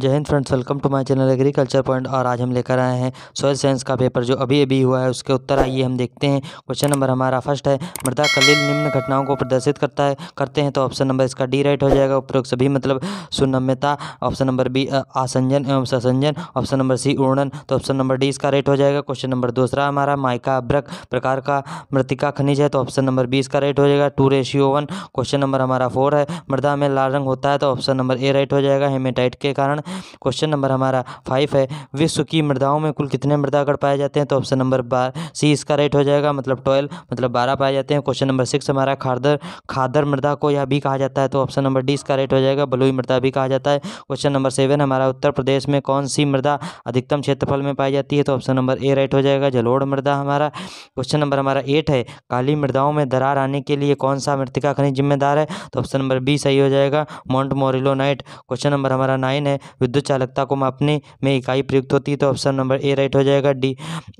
जय हिंद friends welcome to my channel agriculture point और आज हम लेकर आए हैं सोयल साइंस का पेपर जो अभी अभी हुआ है उसके उत्तर आइए हम देखते हैं क्वेश्चन नंबर हमारा फर्स्ट है मृदा कलील निम्न घटनाओं को प्रदर्शित करता है करते हैं तो ऑप्शन नंबर इसका डी राइट हो जाएगा उपरोक्त सभी मतलब सुनम्यता ऑप्शन नंबर बी आसंजन एवं ससंजन ऑप्शन नंबर सी उड़न तो ऑप्शन नंबर डी इसका राइट हो जाएगा क्वेश्चन नंबर दूसरा हमारा माइका अब्रक प्रकार का मृतिका खनिज है तो ऑप्शन नंबर बी इसका राइट हो जाएगा two ratio one question number हमारा फोर है मृदा में लाल रंग होता है तो ऑप्शन नंबर ए राइट हो जाएगा हेमेटाइट के कारण क्वेश्चन नंबर हमारा फाइव है विश्व की मृदाओं में कुल कितने मृदागढ़ पाए जाते हैं तो ऑप्शन नंबर बार सी इसका राइट हो जाएगा मतलब ट्वेल्व मतलब बारह पाए जाते हैं क्वेश्चन नंबर सिक्स हमारा खादर खादर मृदा को यह भी कहा जाता है तो ऑप्शन नंबर डी इसका राइट हो जाएगा बलुई मृदा भी कहा जाता है क्वेश्चन नंबर सेवन हमारा उत्तर प्रदेश में कौन सी मृदा अधिकतम क्षेत्रफल में पाई जाती है तो ऑप्शन नंबर ए राइट हो जाएगा जलोड़ मृदा हमारा क्वेश्चन नंबर हमारा एट है काली मृदाओं में दरार आने के लिए कौन सा मृतिका खनिज जिम्मेदार है तो ऑप्शन नंबर बी सही हो जाएगा montmorillonite question number हमारा नाइन है विद्युत चालकता को मापने में इकाई प्रयुक्त होती है तो ऑप्शन नंबर ए राइट हो जाएगा डी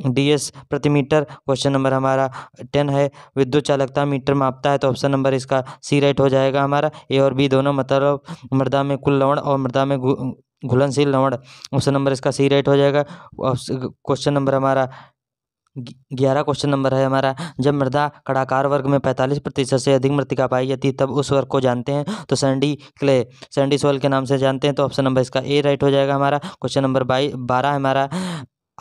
डी एस प्रति मीटर क्वेश्चन नंबर हमारा टेन है विद्युत चालकता मीटर मापता है तो ऑप्शन नंबर इसका सी राइट हो जाएगा हमारा ए और बी दोनों मतलब मृदा में कुल लवण और मृदा में घुलनशील लवण ऑप्शन नंबर इसका सी राइट हो जाएगा क्वेश्चन नंबर हमारा ग्यारह क्वेश्चन नंबर है हमारा जब मृदा कड़ाकार वर्ग में पैंतालीस प्रतिशत से अधिक मृतिका पाई जाती है तब उस वर्ग को जानते हैं तो सैंडी क्ले सैंडी सोल के नाम से जानते हैं तो ऑप्शन नंबर इसका ए राइट हो जाएगा हमारा क्वेश्चन नंबर बाई बारह हमारा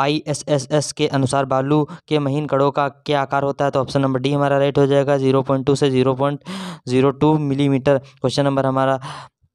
आई एस एस एस के अनुसार बालू के महीन कड़ों का क्या आकार होता है तो ऑप्शन नंबर डी हमारा राइट हो जाएगा जीरो पॉइंट टू से zero point zero two millimetre question number हमारा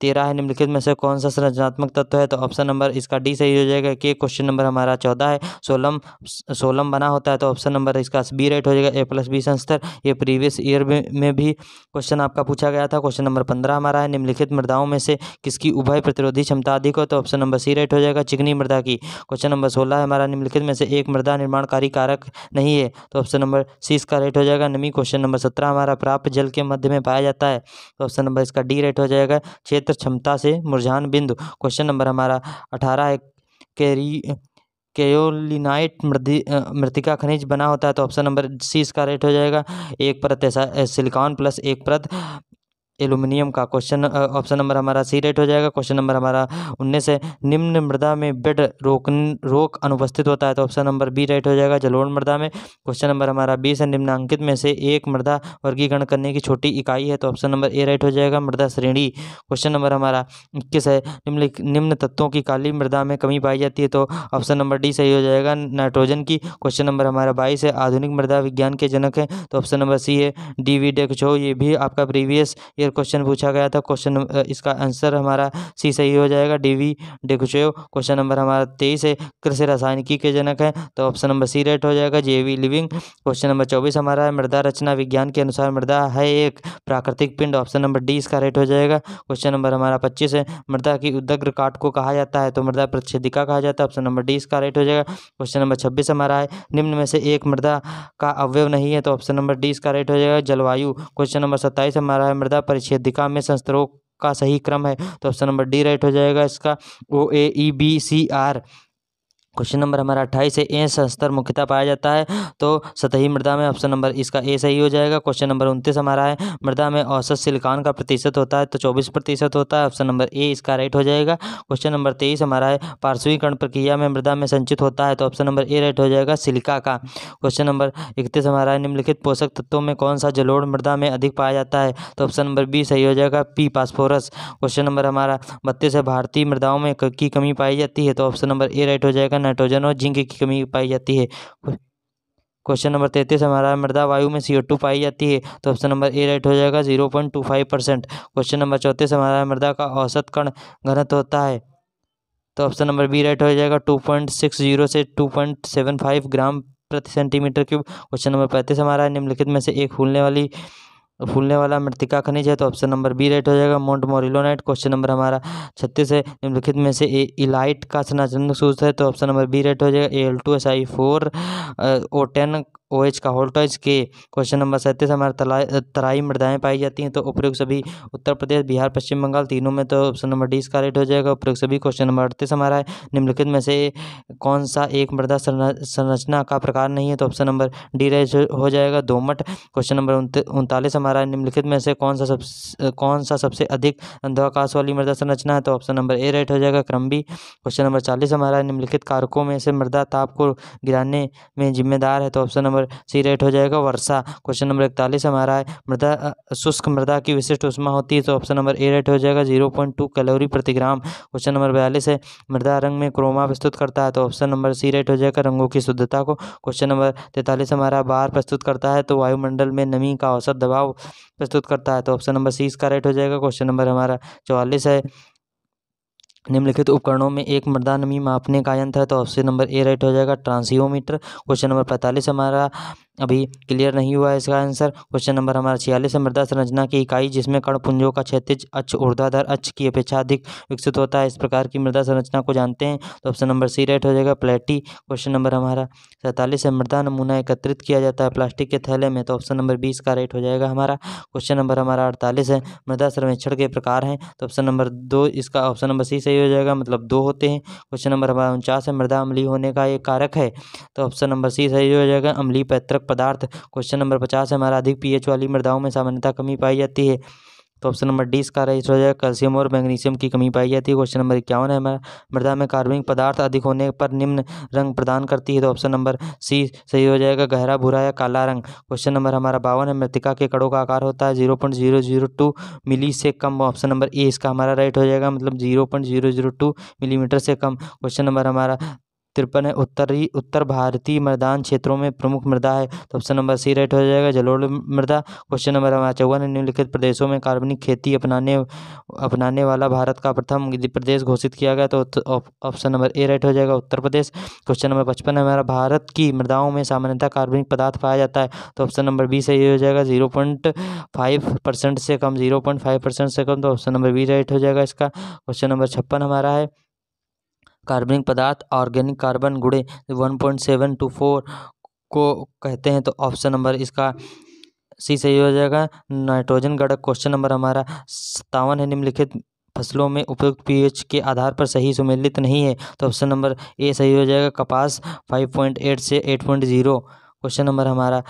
तेरह है निम्नलिखित में से कौन सा संरचनात्मक तत्व है तो ऑप्शन नंबर इसका डी सही हो जाएगा के क्वेश्चन नंबर हमारा चौदह है सोलम सोलम बना होता है तो ऑप्शन नंबर इसका बी राइट हो जाएगा ए प्लस बी संस्तर ये प्रीवियस ईयर में भी क्वेश्चन आपका पूछा गया था क्वेश्चन नंबर पंद्रह हमारा है निम्नलिखित मृदाओं में से किसकी उभय प्रतिरोधी क्षमता अधिक हो तो ऑप्शन नंबर सी राइट हो जाएगा चिकनी मृदा की क्वेश्चन नंबर सोलह है हमारा निम्नलिखित में से एक मृदा निर्माणकारी कारक नहीं है तो ऑप्शन नंबर सी इसका राइट हो जाएगा नमी क्वेश्चन नंबर सत्रह हमारा प्राप्त जल के मध्य में पाया जाता है तो ऑप्शन नंबर इसका डी राइट हो जाएगा क्षेत्र प्रश्नोत्तर क्षमता से मुरझान बिंदु क्वेश्चन नंबर हमारा अठारह है कैरी केयोलिनाइट मृदि मृतिका खनिज बना होता है तो ऑप्शन नंबर सी इसका राइट हो जाएगा एक परत ऐसा सिलिकॉन प्लस एक परत एल्यूमिनियम का क्वेश्चन ऑप्शन नंबर हमारा सी राइट हो जाएगा क्वेश्चन नंबर हमारा उन्नीस है निम्न मृदा में बेड रोक रोक अनुपस्थित होता है तो ऑप्शन नंबर बी राइट हो जाएगा जलोढ़ मृदा में क्वेश्चन नंबर हमारा बीस है निम्नांकित में से एक मृदा वर्गीकरण करने की छोटी इकाई है तो ऑप्शन नंबर ए राइट हो जाएगा मृदा श्रेणी क्वेश्चन नंबर हमारा इक्कीस है निम्न निम्न तत्वों की काली मृदा में कमी पाई जाती है तो ऑप्शन नंबर डी सही हो जाएगा नाइट्रोजन की क्वेश्चन नंबर हमारा बाईस है आधुनिक मृदा विज्ञान के जनक है तो ऑप्शन नंबर सी है डी वी डेक्चो ये भी आपका प्रीवियस ईयर फिर क्वेश्चन पूछा गया था क्वेश्चन इसका आंसर हमारा सी सही हो जाएगा D V Dokuchaev question number हमारा तेईस है कृषि रासायनिकी के जनक है तो ऑप्शन नंबर सी राइट हो जाएगा J V living question number चौबीस हमारा है मृदा रचना विज्ञान के अनुसार मृदा है एक प्राकृतिक पिंड ऑप्शन नंबर डी इसका राइट हो जाएगा क्वेश्चन नंबर हमारा पच्चीस है मृदा की उदग्र काट को कहा जाता है तो मृदा प्रतिषेधिका कहा जाता है ऑप्शन नंबर डी इसका राइट हो जाएगा क्वेश्चन नंबर छब्बीस हमारा है निम्न में से एक मृदा का अवयव नहीं है तो ऑप्शन नंबर डी इसका राइट हो जाएगा जलवायु क्वेश्चन नंबर सत्ताईस हमारा है मृदा परि छेदिका में संस्तरों का सही क्रम है तो ऑप्शन नंबर डी राइट हो जाएगा इसका O A E B C R question number हमारा अट्ठाईस है ए संस्तर मुख्यतः पाया जाता है तो सतही मृदा में ऑप्शन नंबर इसका ए सही हो जाएगा क्वेश्चन नंबर उनतीस हमारा है मृदा में औसत सिलिकॉन का प्रतिशत होता है तो चौबीस प्रतिशत होता है ऑप्शन नंबर ए इसका राइट हो जाएगा क्वेश्चन नंबर तेईस हमारा है पार्श्वीकरण प्रक्रिया में मृदा में संचित होता है तो ऑप्शन नंबर ए राइट हो जाएगा सिलिका का क्वेश्चन नंबर इकतीस हमारा है निम्नलिखित पोषक तत्वों में कौन सा जलोड़ मृदा में अधिक पाया जाता है तो ऑप्शन नंबर बी सही हो जाएगा पी पासफोरस क्वेश्चन नंबर हमारा बत्तीस है भारतीय मृदाओं में की कमी पाई जाती है तो ऑप्शन नंबर ए राइट हो जाएगा नाइट्रोजन और जिंक की कमी पाई जाती है क्वेश्चन नंबर तैंतीस हमारा मृदा वायु में सी टू पाई जाती है तो ऑप्शन नंबर ए राइट हो जाएगा zero point two five percent question number चौंतीस हमारा मृदा का औसत कण घनत्व होता है तो ऑप्शन नंबर बी राइट हो जाएगा टू पॉइंट सिक्स जीरो से two point seven five gram प्रति सेंटीमीटर क्यूब क्वेश्चन नंबर पैंतीस हमारा निम्नलिखित में से एक फूलने वाली फूलने वाला मृतिका खनिज है तो ऑप्शन नंबर बी राइट हो जाएगा मोन्ट मोरिलोनाइट क्वेश्चन नंबर हमारा छत्तीस है निम्नलिखित में से ए इलाइट का स्नाचंद सूत्र है तो ऑप्शन नंबर बी राइट हो जाएगा A L two S I four O ten O H का होल्टोइज के क्वेश्चन नंबर सैंतीस हमारे तलाई तराई मृदाएँ पाई जाती हैं तो उपयुक्त सभी उत्तर प्रदेश बिहार पश्चिम बंगाल तीनों में तो ऑप्शन नंबर डी इसका राइट हो जाएगा उपयुक्त सभी क्वेश्चन नंबर अड़तीस हमारा है निम्नलिखित में से कौन सा एक मृदा संरचना का प्रकार नहीं है तो ऑप्शन नंबर डी राइट हो जाएगा दोमट क्वेश्चन नंबर उनतालीस हमारा है निम्नलिखित में से कौन सा सब कौन सा सबसे अधिक अंधवाकाश वाली मृदा संरचना है तो ऑप्शन नंबर ए राइट हो जाएगा क्रमबी क्वेश्चन नंबर चालीस हमारा निम्नलिखित कारकों में से मृदा ताप को गिराने में जिम्मेदार है तो option number number C right हो जाएगा वर्षा क्वेश्चन नंबर इकतालीस हमारा है मृदा शुष्क मृदा की विशिष्ट उष्मा होती है तो ऑप्शन नंबर ए राइट हो जाएगा जीरो पॉइंट टू कैलोरी प्रतिग्राम क्वेश्चन नंबर बयालीस है मृदा रंग में क्रोमा प्रस्तुत करता है तो ऑप्शन नंबर सी राइट हो जाएगा रंगों की शुद्धता को क्वेश्चन नंबर तैंतालीस हमारा बार प्रस्तुत करता है तो वायुमंडल में नमी का औसत दबाव प्रस्तुत करता है तो ऑप्शन नंबर सी इसका राइट हो जाएगा क्वेश्चन नंबर हमारा चौवालीस है निम्नलिखित उपकरणों में एक मृदा नमी मापने का यंत्र है तो ऑप्शन नंबर ए राइट हो जाएगा ट्रांसियोमीटर क्वेश्चन नंबर पैंतालीस हमारा अभी क्लियर नहीं हुआ है इसका आंसर क्वेश्चन नंबर हमारा छियालीस है मृदा संरचना की इकाई जिसमें पुंजों का क्षैतिज अच्छ ऊर्धाधर अच्छ की अपेक्षा अधिक विकसित होता है इस प्रकार की मृदा संरचना को जानते हैं तो ऑप्शन नंबर सी राइट हो जाएगा प्लेटी क्वेश्चन नंबर हमारा सैंतालीस है मृदा नमूना एकत्रित किया जाता है प्लास्टिक के थैले में तो ऑप्शन नंबर बीस का राइट हो जाएगा हमारा क्वेश्चन नंबर हमारा अड़तालीस है मृदा सर्वेक्षण के प्रकार हैं तो ऑप्शन नंबर दो इसका ऑप्शन नंबर सी सही हो जाएगा मतलब दो होते हैं क्वेश्चन नंबर हमारा उनचास है मृदा अमली होने का एक कारक है तो ऑप्शन नंबर सी सही हो जाएगा अमली पैतृक पदार्थ क्वेश्चन नंबर पचास है हमारा अधिक पीएच वाली मृदाओं में सामान्यता कमी पाई जाती है तो ऑप्शन नंबर डी इसका राइट हो जाएगा कैल्शियम और मैग्नीशियम की कमी पाई जाती है क्वेश्चन नंबर इक्यावन है हमारा मृदा में कार्बनिक पदार्थ अधिक होने पर निम्न रंग प्रदान करती है तो ऑप्शन नंबर सी सही हो जाएगा गहरा भूरा या काला रंग क्वेश्चन नंबर हमारा बावन है मृतिका के कड़ों का आकार होता है zero point zero zero two milli से कम ऑप्शन नंबर ए इसका हमारा राइट हो जाएगा मतलब zero point zero zero two millimetre से कम क्वेश्चन नंबर हमारा तिरपन है उत्तरी उत्तर भारतीय मैदान क्षेत्रों में प्रमुख मृदा है तो ऑप्शन नंबर सी राइट हो जाएगा जलोल मृदा क्वेश्चन नंबर हमारा चौवन है निम्नलिखित प्रदेशों में कार्बनिक खेती अपनाने अपनाने वाला भारत का प्रथम प्रदेश घोषित किया गया तो ऑप्शन नंबर ए राइट हो जाएगा उत्तर प्रदेश क्वेश्चन नंबर पचपन है हमारा भारत की मृदाओं में सामान्यतः कार्बनिक पदार्थ पाया जाता है तो ऑप्शन नंबर बी सही हो जाएगा जीरो पॉइंट फाइव परसेंट से कम जीरो पॉइंट फाइव परसेंट से कम तो ऑप्शन नंबर बी राइट हो जाएगा इसका क्वेश्चन नंबर छप्पन हमारा है कार्बनिक पदार्थ ऑर्गेनिक कार्बन गुड़े one point seven two four को कहते हैं तो ऑप्शन नंबर इसका सी सही हो जाएगा नाइट्रोजन गढ़क क्वेश्चन नंबर हमारा सत्तावन है निम्नलिखित फसलों में उपयुक्त पीएच के आधार पर सही सुमेलित नहीं है तो ऑप्शन नंबर ए सही हो जाएगा कपास 5.8 से 8.0 क्वेश्चन नंबर हमारा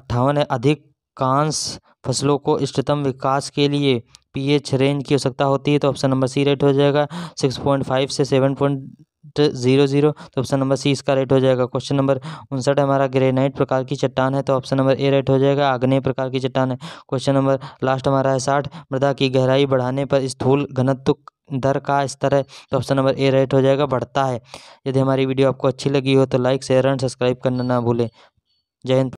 अट्ठावन है अधिकांश फसलों को इष्टतम विकास के लिए पीएच रेंज की आवश्यकता होती है तो ऑप्शन नंबर सी रेट हो जाएगा सिक्स पॉइंट फाइव से सेवन पॉइंट जीरो जीरो तो ऑप्शन नंबर सी इसका रेट हो जाएगा क्वेश्चन नंबर उनसठ हमारा ग्रेनाइट प्रकार की चट्टान है तो ऑप्शन नंबर ए रेट हो जाएगा आग्नेय प्रकार की चट्टान है क्वेश्चन नंबर लास्ट हमारा है साठ मृदा की गहराई बढ़ाने पर स्थूल घनत्व दर का स्तर है तो ऑप्शन नंबर ए रेट हो जाएगा बढ़ता है यदि हमारी वीडियो आपको अच्छी लगी हो तो लाइक शेयर एंड सब्सक्राइब करना ना भूलें जय हिंद